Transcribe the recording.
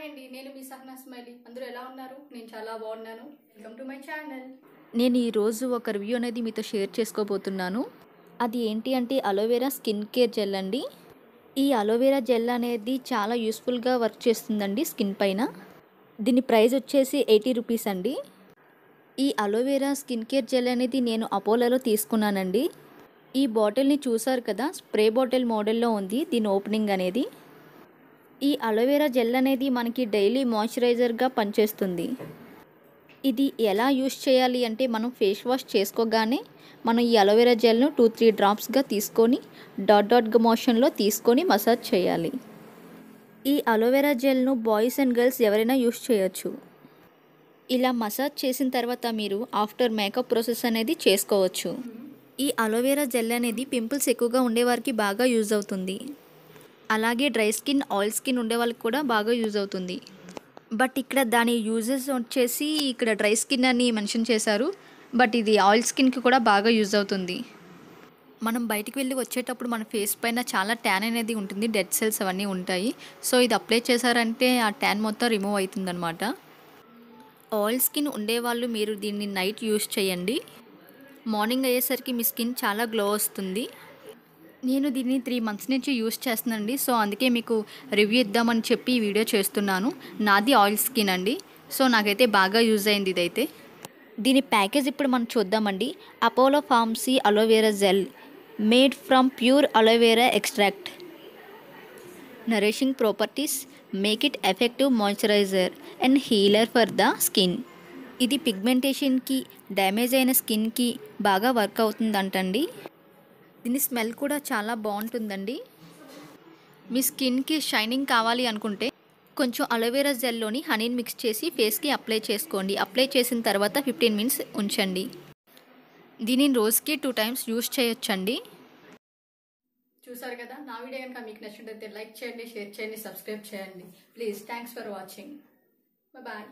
hi అండి నేను మీ Sahana smiley అందరూ ఎలా ఉన్నారు నేను చాలా బాగున్నాను వెల్కమ్ టు మై ఛానల్ నేను ఈరోజు ఒక రివ్యూ అనేది మీతో షేర్ చేసుకోబోతున్నాను అది ఏంటి అంటే అలోవెరా స్కిన్ కేర్ జెల్ అండి ఈ అలోవెరా జెల్ అనేది చాలా యూస్ఫుల్గా వర్క్ చేస్తుందండి స్కిన్ పైన దీని ప్రైస్ వచ్చేసి ఎయిటీ రూపీస్ అండి ఈ అలోవెరా స్కిన్ కేర్ జెల్ అనేది నేను అపోలోలో తీసుకున్నానండి ఈ బాటిల్ని చూసారు కదా స్ప్రే బాటిల్ మోడల్లో ఉంది దీని ఓపెనింగ్ అనేది ఈ అలోవెరా జెల్ అనేది మనకి డైలీ మాయిశ్చరైజర్గా పనిచేస్తుంది ఇది ఎలా యూస్ చేయాలి అంటే మనం ఫేస్ వాష్ చేసుకోగానే మనం ఈ అలోవెరా జెల్ను టూ త్రీ డ్రాప్స్గా తీసుకొని డాట్ డాట్ మోషన్లో తీసుకొని మసాజ్ చేయాలి ఈ అలోవెరా జెల్ను బాయ్స్ అండ్ గర్ల్స్ ఎవరైనా యూస్ చేయొచ్చు ఇలా మసాజ్ చేసిన తర్వాత మీరు ఆఫ్టర్ మేకప్ ప్రాసెస్ అనేది చేసుకోవచ్చు ఈ అలోవెరా జెల్ అనేది పింపుల్స్ ఎక్కువగా ఉండేవారికి బాగా యూజ్ అవుతుంది అలాగే డ్రై స్కిన్ ఆయిల్ స్కిన్ ఉండే వాళ్ళకి కూడా బాగా యూజ్ అవుతుంది బట్ ఇక్కడ దాని యూజెస్ వచ్చేసి ఇక్కడ డ్రై స్కిన్ అని మెన్షన్ చేశారు బట్ ఇది ఆయిల్ స్కిన్కి కూడా బాగా యూజ్ అవుతుంది మనం బయటికి వెళ్ళి వచ్చేటప్పుడు మన ఫేస్ పైన చాలా ట్యాన్ అనేది ఉంటుంది డెడ్ సెల్స్ అవన్నీ ఉంటాయి సో ఇది అప్లై చేశారంటే ఆ ట్యాన్ మొత్తం రిమూవ్ అనమాట ఆయిల్ స్కిన్ ఉండేవాళ్ళు మీరు దీన్ని నైట్ యూస్ చేయండి మార్నింగ్ అయ్యేసరికి మీ స్కిన్ చాలా గ్లో వస్తుంది నేను దీన్ని త్రీ మంత్స్ నుంచి యూస్ చేస్తున్నానండి సో అందుకే మీకు రివ్యూ ఇద్దామని చెప్పి వీడియో చేస్తున్నాను నాది ఆయిల్ స్కిన్ అండి సో నాకైతే బాగా యూజ్ అయింది ఇదైతే దీని ప్యాకేజ్ ఇప్పుడు మనం చూద్దామండి Apollo pharmacy aloe vera gel made from pure aloe vera extract nourishing properties make it effective moisturiser and healer for the skin ఇది పిగ్మెంటేషన్కి డ్యామేజ్ అయిన స్కిన్కి బాగా వర్క్ అవుతుందంటండి దీని స్మెల్ కూడా చాలా బాగుంటుందండి మీ స్కిన్కి షైనింగ్ కావాలి అనుకుంటే కొంచెం అలోవెరా జెల్లోని హనీని మిక్స్ చేసి ఫేస్కి అప్లై చేసుకోండి అప్లై చేసిన తర్వాత ఫిఫ్టీన్ మినిట్స్ ఉంచండి దీనిని రోజుకి టూ టైమ్స్ యూస్ చేయొచ్చండి చూసారు కదా నా వీడియో కనుక మీకు నచ్చినట్లయితే లైక్ చేయండి షేర్ చేయండి సబ్స్క్రైబ్ చేయండి please thanks for watching bye